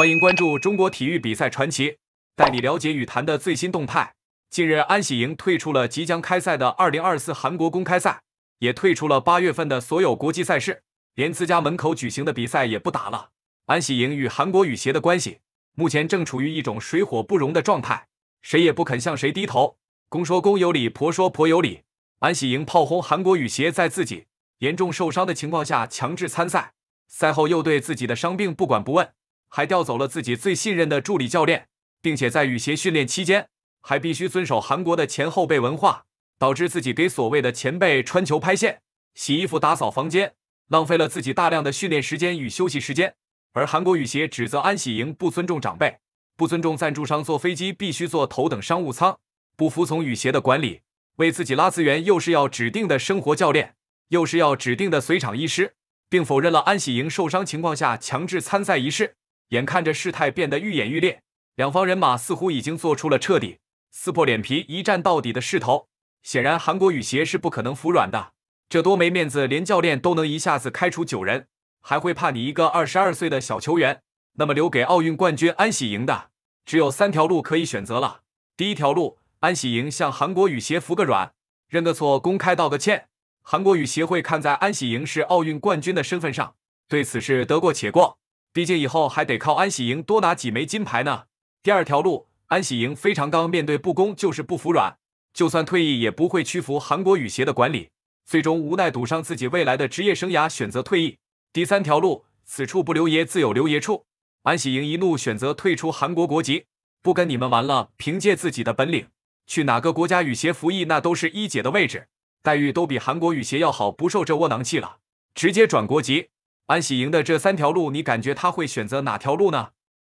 欢迎关注中国体育比赛传奇，带你了解羽坛的最新动态。近日，安喜莹退出了即将开赛的2024韩国公开赛，也退出了八月份的所有国际赛事，连自家门口举行的比赛也不打了。安喜莹与韩国羽协的关系目前正处于一种水火不容的状态，谁也不肯向谁低头。公说公有理，婆说婆有理。安喜莹炮轰韩国羽协在自己严重受伤的情况下强制参赛，赛后又对自己的伤病不管不问。还调走了自己最信任的助理教练，并且在羽协训练期间还必须遵守韩国的前后辈文化，导致自己给所谓的前辈穿球拍线、洗衣服、打扫房间，浪费了自己大量的训练时间与休息时间。而韩国羽协指责安喜莹不尊重长辈、不尊重赞助商，坐飞机必须坐头等商务舱、不服从羽协的管理，为自己拉资源又是要指定的生活教练，又是要指定的随场医师，并否认了安喜莹受伤情况下强制参赛一事。眼看着事态变得愈演愈烈，两方人马似乎已经做出了彻底撕破脸皮、一战到底的势头。显然，韩国羽协是不可能服软的。这多没面子，连教练都能一下子开除九人，还会怕你一个二十二岁的小球员？那么，留给奥运冠军安喜莹的只有三条路可以选择了。第一条路，安喜莹向韩国羽协服个软，认个错，公开道个歉。韩国羽协会看在安喜莹是奥运冠军的身份上，对此事得过且过。毕竟以后还得靠安喜莹多拿几枚金牌呢。第二条路，安喜莹非常刚，面对不公就是不服软，就算退役也不会屈服韩国羽协的管理，最终无奈赌上自己未来的职业生涯选择退役。第三条路，此处不留爷自有留爷处，安喜莹一怒选择退出韩国国籍，不跟你们玩了。凭借自己的本领，去哪个国家羽协服役那都是一姐的位置，待遇都比韩国羽协要好，不受这窝囊气了，直接转国籍。安喜赢的这三条路，你感觉他会选择哪条路呢？